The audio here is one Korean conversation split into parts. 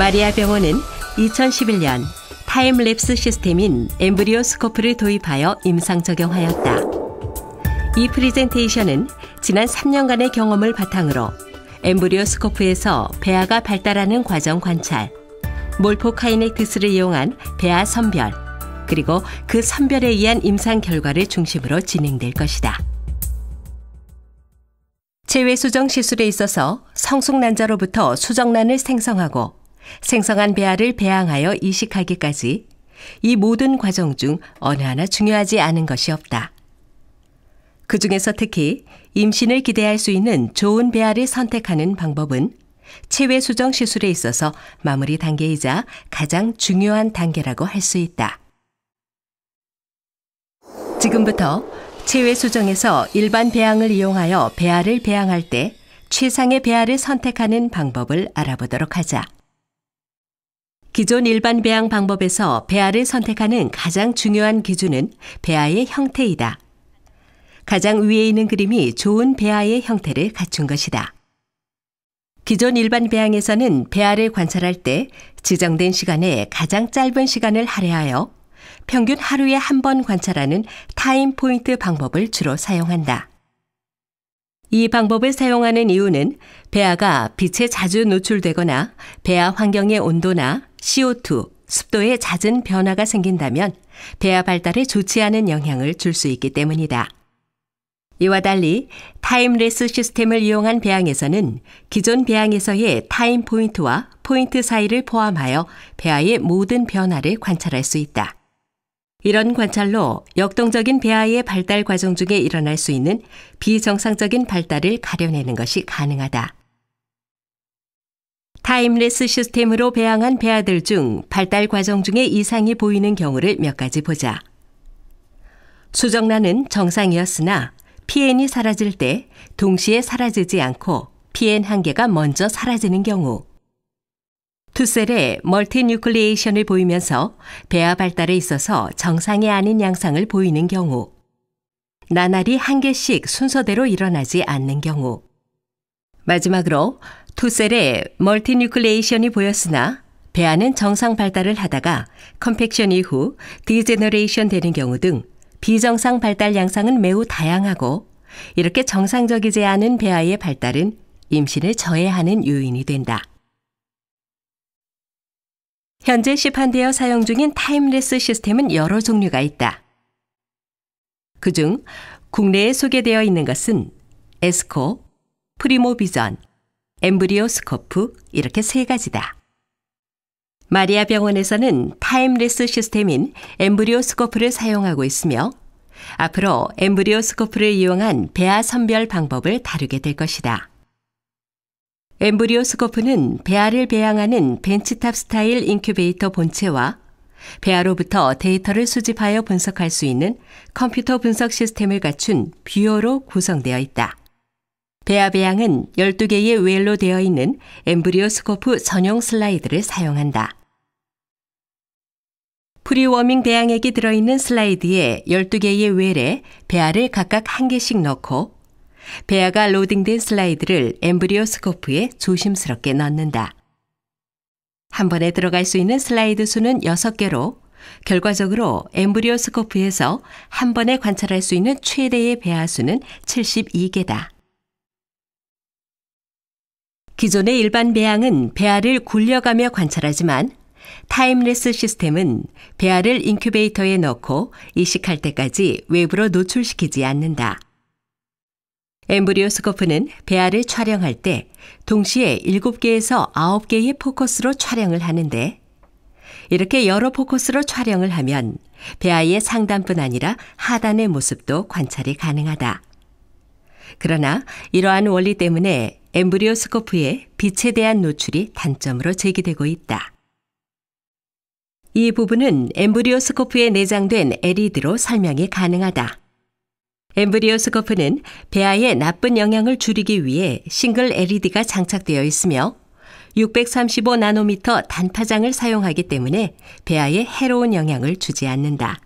마리아 병원은 2011년 타임랩스 시스템인 엠브리오 스코프를 도입하여 임상 적용하였다. 이 프리젠테이션은 지난 3년간의 경험을 바탕으로 엠브리오 스코프에서 배아가 발달하는 과정 관찰, 몰포카이넥티스를 이용한 배아 선별, 그리고 그 선별에 의한 임상 결과를 중심으로 진행될 것이다. 체외 수정 시술에 있어서 성숙 난자로부터 수정란을 생성하고 생성한 배아를 배양하여 이식하기까지 이 모든 과정 중 어느 하나 중요하지 않은 것이 없다. 그 중에서 특히 임신을 기대할 수 있는 좋은 배아를 선택하는 방법은 체외 수정 시술에 있어서 마무리 단계이자 가장 중요한 단계라고 할 수 있다. 지금부터 체외 수정에서 일반 배양을 이용하여 배아를 배양할 때 최상의 배아를 선택하는 방법을 알아보도록 하자. 기존 일반 배양 방법에서 배아를 선택하는 가장 중요한 기준은 배아의 형태이다. 가장 위에 있는 그림이 좋은 배아의 형태를 갖춘 것이다. 기존 일반 배양에서는 배아를 관찰할 때 지정된 시간에 가장 짧은 시간을 할애하여 평균 하루에 한 번 관찰하는 타임 포인트 방법을 주로 사용한다. 이 방법을 사용하는 이유는 배아가 빛에 자주 노출되거나 배아 환경의 온도나 CO2, 습도에 잦은 변화가 생긴다면 배아 발달에 좋지 않은 영향을 줄 수 있기 때문이다. 이와 달리 타임레스 시스템을 이용한 배양에서는 기존 배양에서의 타임 포인트와 포인트 사이를 포함하여 배아의 모든 변화를 관찰할 수 있다. 이런 관찰로 역동적인 배아의 발달 과정 중에 일어날 수 있는 비정상적인 발달을 가려내는 것이 가능하다. 타임레스 시스템으로 배양한 배아들 중 발달 과정 중에 이상이 보이는 경우를 몇 가지 보자. 수정란은 정상이었으나 PN이 사라질 때 동시에 사라지지 않고 PN 한 개가 먼저 사라지는 경우. 투셀의 멀티뉴클리에이션을 보이면서 배아 발달에 있어서 정상이 아닌 양상을 보이는 경우. 나날이 한 개씩 순서대로 일어나지 않는 경우. 마지막으로 투셀의 멀티뉴클레이션이 보였으나 배아는 정상 발달을 하다가 컴팩션 이후 디제너레이션 되는 경우 등 비정상 발달 양상은 매우 다양하고 이렇게 정상적이지 않은 배아의 발달은 임신을 저해하는 요인이 된다. 현재 시판되어 사용 중인 타임레스 시스템은 여러 종류가 있다. 그 중 국내에 소개되어 있는 것은 에스코, 프리모비전, 엠브리오 스코프 이렇게 세 가지다. 마리아 병원에서는 타임레스 시스템인 엠브리오 스코프를 사용하고 있으며 앞으로 엠브리오 스코프를 이용한 배아 선별 방법을 다루게 될 것이다. 엠브리오 스코프는 배아를 배양하는 벤치탑 스타일 인큐베이터 본체와 배아로부터 데이터를 수집하여 분석할 수 있는 컴퓨터 분석 시스템을 갖춘 뷰어로 구성되어 있다. 베아베양은 12개의 웰로 되어 있는 엠브리오 스코프 전용 슬라이드를 사용한다. 프리워밍 배양액이 들어있는 슬라이드에 12개의 웰에 배아를 각각 1개씩 넣고 배아가 로딩된 슬라이드를 엠브리오 스코프에 조심스럽게 넣는다. 한 번에 들어갈 수 있는 슬라이드 수는 6개로 결과적으로 엠브리오 스코프에서 한 번에 관찰할 수 있는 최대의 배아 수는 72개다. 기존의 일반 배양은 배아를 굴려가며 관찰하지만 타임레스 시스템은 배아를 인큐베이터에 넣고 이식할 때까지 외부로 노출시키지 않는다. 엠브리오스코프는 배아를 촬영할 때 동시에 7개에서 9개의 포커스로 촬영을 하는데 이렇게 여러 포커스로 촬영을 하면 배아의 상단뿐 아니라 하단의 모습도 관찰이 가능하다. 그러나 이러한 원리 때문에 엠브리오 스코프의 빛에 대한 노출이 단점으로 제기되고 있다. 이 부분은 엠브리오 스코프에 내장된 LED로 설명이 가능하다. 엠브리오 스코프는 배아의 나쁜 영향을 줄이기 위해 싱글 LED가 장착되어 있으며 635 나노미터 단파장을 사용하기 때문에 배아에 해로운 영향을 주지 않는다.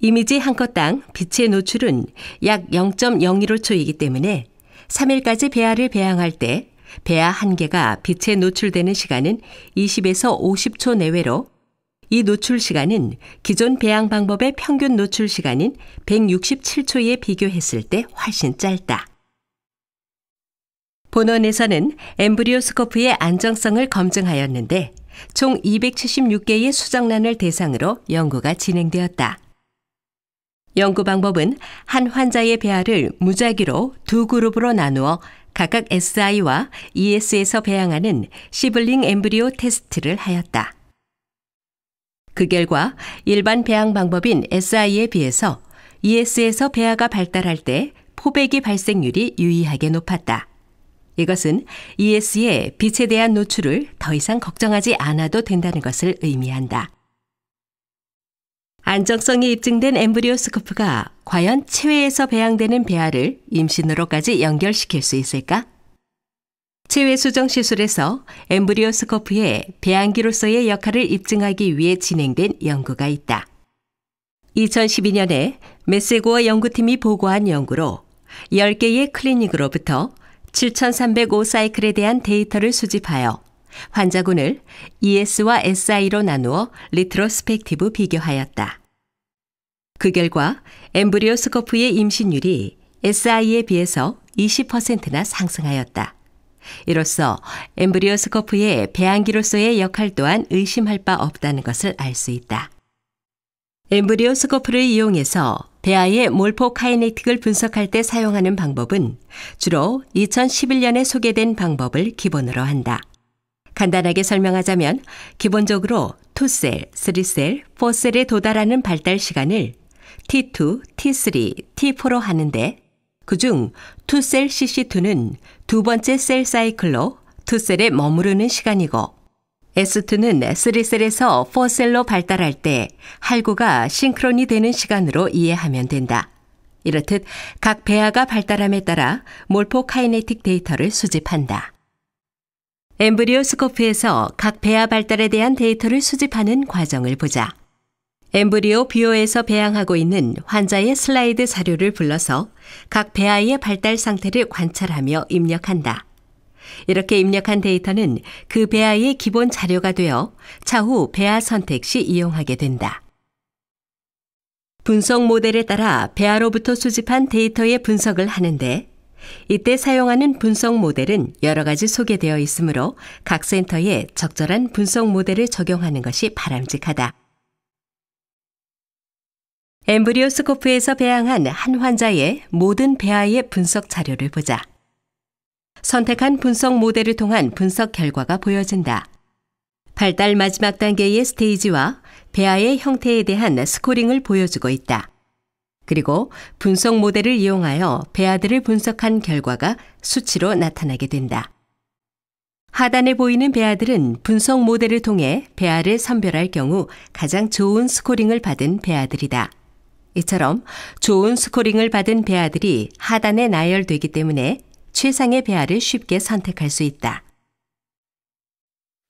이미지 한 컷당 빛의 노출은 약 0.015초이기 때문에 3일까지 배아를 배양할 때 배아 한 개가 빛에 노출되는 시간은 20에서 50초 내외로 이 노출 시간은 기존 배양 방법의 평균 노출 시간인 167초에 비교했을 때 훨씬 짧다. 본원에서는 엠브리오 스코프의 안정성을 검증하였는데 총 276개의 수정란을 대상으로 연구가 진행되었다. 연구 방법은 한 환자의 배아를 무작위로 두 그룹으로 나누어 각각 SI와 ES에서 배양하는 시블링 엠브리오 테스트를 하였다. 그 결과 일반 배양 방법인 SI에 비해서 ES에서 배아가 발달할 때 포배기 발생률이 유의하게 높았다. 이것은 ES의 빛에 대한 노출을 더 이상 걱정하지 않아도 된다는 것을 의미한다. 안정성이 입증된 엠브리오 스코프가 과연 체외에서 배양되는 배아를 임신으로까지 연결시킬 수 있을까? 체외 수정 시술에서 엠브리오 스코프의 배양기로서의 역할을 입증하기 위해 진행된 연구가 있다. 2012년에 메세고어 연구팀이 보고한 연구로 10개의 클리닉으로부터 7,305 사이클에 대한 데이터를 수집하여 환자군을 ES와 SI로 나누어 리트로스펙티브 비교하였다. 그 결과 엠브리오 스코프의 임신율이 SI에 비해서 20%나 상승하였다. 이로써 엠브리오 스코프의 배양기로서의 역할 또한 의심할 바 없다는 것을 알 수 있다. 엠브리오 스코프를 이용해서 대아의 몰포카이네틱을 분석할 때 사용하는 방법은 주로 2011년에 소개된 방법을 기본으로 한다. 간단하게 설명하자면 기본적으로 2셀, 3셀, 4셀에 도달하는 발달 시간을 T2, T3, T4로 하는데 그중 2셀 CC2는 두 번째 셀 사이클로 2셀에 머무르는 시간이고 S2는 3셀에서 4셀로 발달할 때 할구가 싱크론이 되는 시간으로 이해하면 된다. 이렇듯 각 배아가 발달함에 따라 몰포카이네틱 데이터를 수집한다. 엠브리오스코프에서 각 배아 발달에 대한 데이터를 수집하는 과정을 보자. 엠브리오 비오에서 배양하고 있는 환자의 슬라이드 자료를 불러서 각 배아의 발달 상태를 관찰하며 입력한다. 이렇게 입력한 데이터는 그 배아의 기본 자료가 되어 차후 배아 선택 시 이용하게 된다. 분석 모델에 따라 배아로부터 수집한 데이터의 분석을 하는데 이때 사용하는 분석 모델은 여러 가지 소개되어 있으므로 각 센터에 적절한 분석 모델을 적용하는 것이 바람직하다. 엠브리오스코프에서 배양한 한 환자의 모든 배아의 분석 자료를 보자. 선택한 분석 모델을 통한 분석 결과가 보여진다. 발달 마지막 단계의 스테이지와 배아의 형태에 대한 스코링을 보여주고 있다. 그리고 분석 모델을 이용하여 배아들을 분석한 결과가 수치로 나타나게 된다. 하단에 보이는 배아들은 분석 모델을 통해 배아를 선별할 경우 가장 좋은 스코링을 받은 배아들이다. 이처럼 좋은 스코링을 받은 배아들이 하단에 나열되기 때문에 최상의 배아를 쉽게 선택할 수 있다.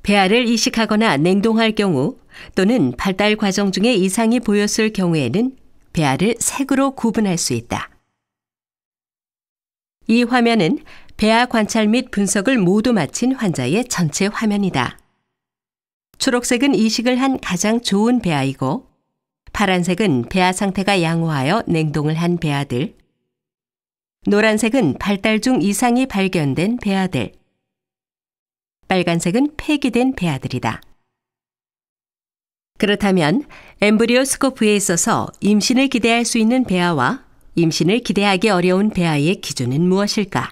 배아를 이식하거나 냉동할 경우 또는 발달 과정 중에 이상이 보였을 경우에는 배아를 색으로 구분할 수 있다. 이 화면은 배아 관찰 및 분석을 모두 마친 환자의 전체 화면이다. 초록색은 이식을 한 가장 좋은 배아이고 파란색은 배아 상태가 양호하여 냉동을 한 배아들, 노란색은 발달 중 이상이 발견된 배아들, 빨간색은 폐기된 배아들이다. 그렇다면 엠브리오 스코프에 있어서 임신을 기대할 수 있는 배아와 임신을 기대하기 어려운 배아의 기준은 무엇일까?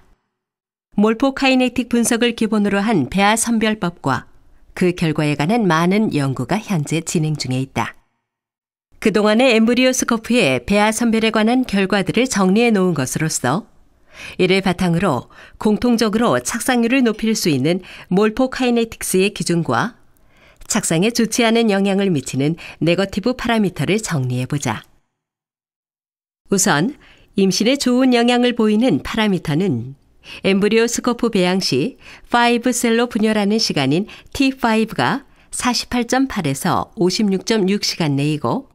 몰포카이네틱 분석을 기본으로 한 배아 선별법과 그 결과에 관한 많은 연구가 현재 진행 중에 있다. 그동안의 엠브리오 스코프의 배아 선별에 관한 결과들을 정리해 놓은 것으로서 이를 바탕으로 공통적으로 착상률을 높일 수 있는 몰포카이네틱스의 기준과 착상에 좋지 않은 영향을 미치는 네거티브 파라미터를 정리해 보자. 우선 임신에 좋은 영향을 보이는 파라미터는 엠브리오 스코프 배양 시 5셀로 분열하는 시간인 T5가 48.8에서 56.6시간 내이고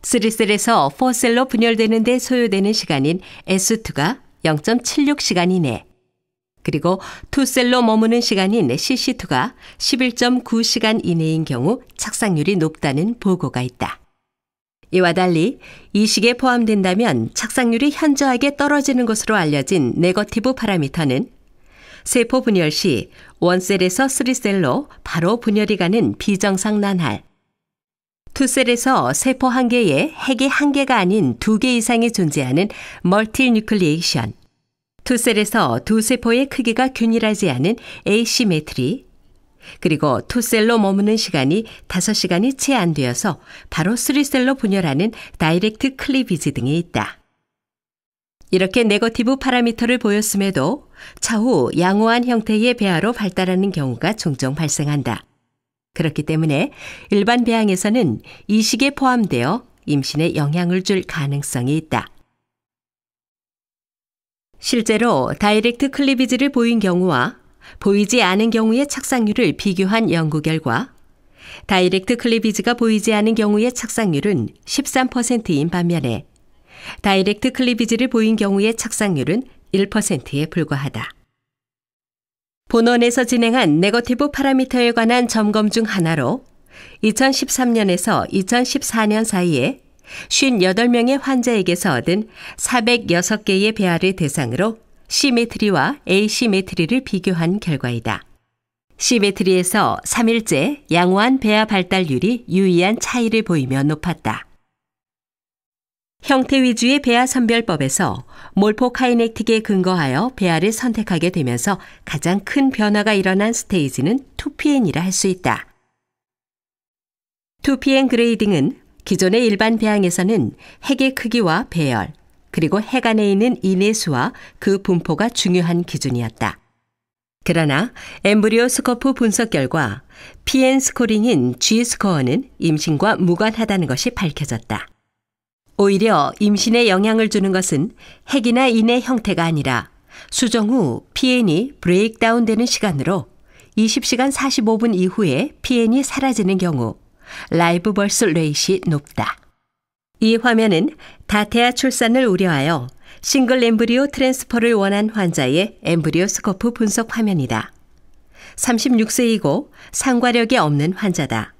3셀에서 4셀로 분열되는 데 소요되는 시간인 S2가 0.76시간 이내 그리고 투셀로 머무는 시간인 CC2가 11.9시간 이내인 경우 착상률이 높다는 보고가 있다. 이와 달리 이식에 포함된다면 착상률이 현저하게 떨어지는 것으로 알려진 네거티브 파라미터는 세포 분열 시 원셀에서 쓰리셀로 바로 분열이 가는 비정상 난할, 투셀에서 세포 한 개에 핵이 한 개가 아닌 두 개 이상이 존재하는 멀티 뉴클리에이션, 두 셀에서 두 세포의 크기가 균일하지 않은 에이시메트리, 그리고 투 셀로 머무는 시간이 5시간이 채 안 되어서 바로 쓰리셀로 분열하는 다이렉트 클리비지 등이 있다. 이렇게 네거티브 파라미터를 보였음에도 차후 양호한 형태의 배아로 발달하는 경우가 종종 발생한다. 그렇기 때문에 일반 배양에서는 이식에 포함되어 임신에 영향을 줄 가능성이 있다. 실제로 다이렉트 클리비지를 보인 경우와 보이지 않은 경우의 착상률을 비교한 연구 결과 다이렉트 클리비지가 보이지 않은 경우의 착상률은 13%인 반면에 다이렉트 클리비지를 보인 경우의 착상률은 1%에 불과하다. 본원에서 진행한 네거티브 파라미터에 관한 점검 중 하나로 2013년에서 2014년 사이에 58명의 환자에게서 얻은 406개의 배아를 대상으로 시메트리와 에이시메트리를 비교한 결과이다. 시메트리에서 3일째 양호한 배아 발달률이 유의한 차이를 보이며 높았다. 형태 위주의 배아 선별법에서 몰포 카이넥틱에 근거하여 배아를 선택하게 되면서 가장 큰 변화가 일어난 스테이지는 2PN이라 할 수 있다. 2PN 그레이딩은 기존의 일반 배양에서는 핵의 크기와 배열, 그리고 핵 안에 있는 인의수와그 분포가 중요한 기준이었다. 그러나 엠브리오 스코프 분석 결과 PN 스코링인 G 스코어는 임신과 무관하다는 것이 밝혀졌다. 오히려 임신에 영향을 주는 것은 핵이나 인의 형태가 아니라 수정 후 PN이 브레이크다운 되는 시간으로 20시간 45분 이후에 PN이 사라지는 경우 라이브 벌스 레이시 높다. 이 화면은 다태아 출산을 우려하여 싱글 엠브리오 트랜스퍼를 원한 환자의 엠브리오 스코프 분석 화면이다. 36세이고 상과력이 없는 환자다.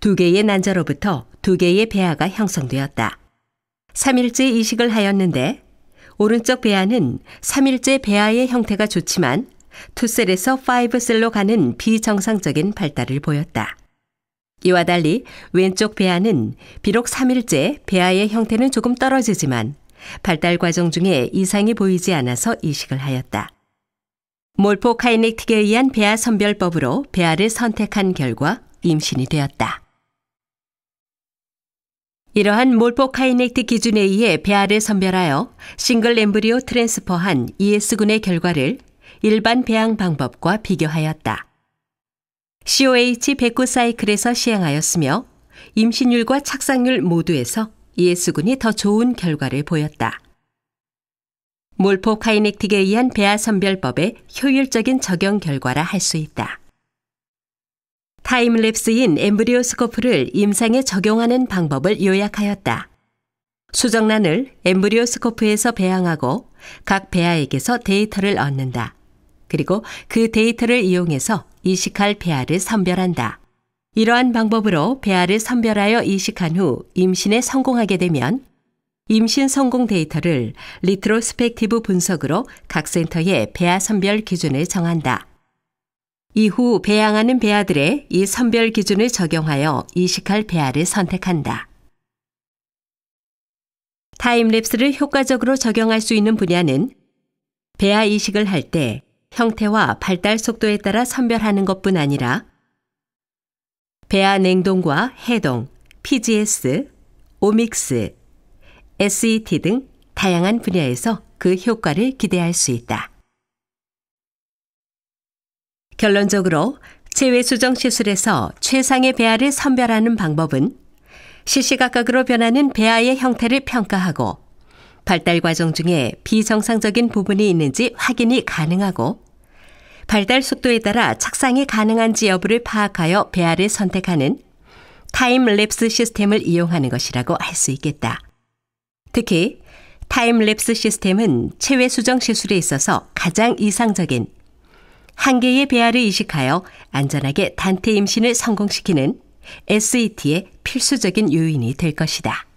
두 개의 난자로부터 두 개의 배아가 형성되었다. 3일째 이식을 하였는데 오른쪽 배아는 3일째 배아의 형태가 좋지만 투셀에서 5셀로 가는 비정상적인 발달을 보였다. 이와 달리 왼쪽 배아는 비록 3일째 배아의 형태는 조금 떨어지지만 발달 과정 중에 이상이 보이지 않아서 이식을 하였다. 몰포 카이넥틱에 의한 배아 선별법으로 배아를 선택한 결과 임신이 되었다. 이러한 몰포 카이넥틱 기준에 의해 배아를 선별하여 싱글 엠브리오 트랜스퍼한 ES군의 결과를 일반 배양 방법과 비교하였다. COH 백구 사이클에서 시행하였으며 임신율과 착상률 모두에서 ES군이 더 좋은 결과를 보였다. 몰포 카이넥틱에 의한 배아 선별법의 효율적인 적용 결과라 할 수 있다. 타임랩스인 엠브리오스코프를 임상에 적용하는 방법을 요약하였다. 수정란을 엠브리오스코프에서 배양하고 각 배아에게서 데이터를 얻는다. 그리고 그 데이터를 이용해서 이식할 배아를 선별한다. 이러한 방법으로 배아를 선별하여 이식한 후 임신에 성공하게 되면 임신 성공 데이터를 리트로스펙티브 분석으로 각 센터의 배아 선별 기준을 정한다. 이후 배양하는 배아들의 이 선별 기준을 적용하여 이식할 배아를 선택한다. 타임랩스를 효과적으로 적용할 수 있는 분야는 배아 이식을 할때 형태와 발달 속도에 따라 선별하는 것뿐 아니라 배아 냉동과 해동, PGS, 오믹스, SET 등 다양한 분야에서 그 효과를 기대할 수 있다. 결론적으로 체외수정 시술에서 최상의 배아를 선별하는 방법은 시시각각으로 변하는 배아의 형태를 평가하고 발달 과정 중에 비정상적인 부분이 있는지 확인이 가능하고 발달 속도에 따라 착상이 가능한지 여부를 파악하여 배아를 선택하는 타임랩스 시스템을 이용하는 것이라고 할 수 있겠다. 특히 타임랩스 시스템은 체외 수정 시술에 있어서 가장 이상적인 한 개의 배아를 이식하여 안전하게 단태 임신을 성공시키는 SET의 필수적인 요인이 될 것이다.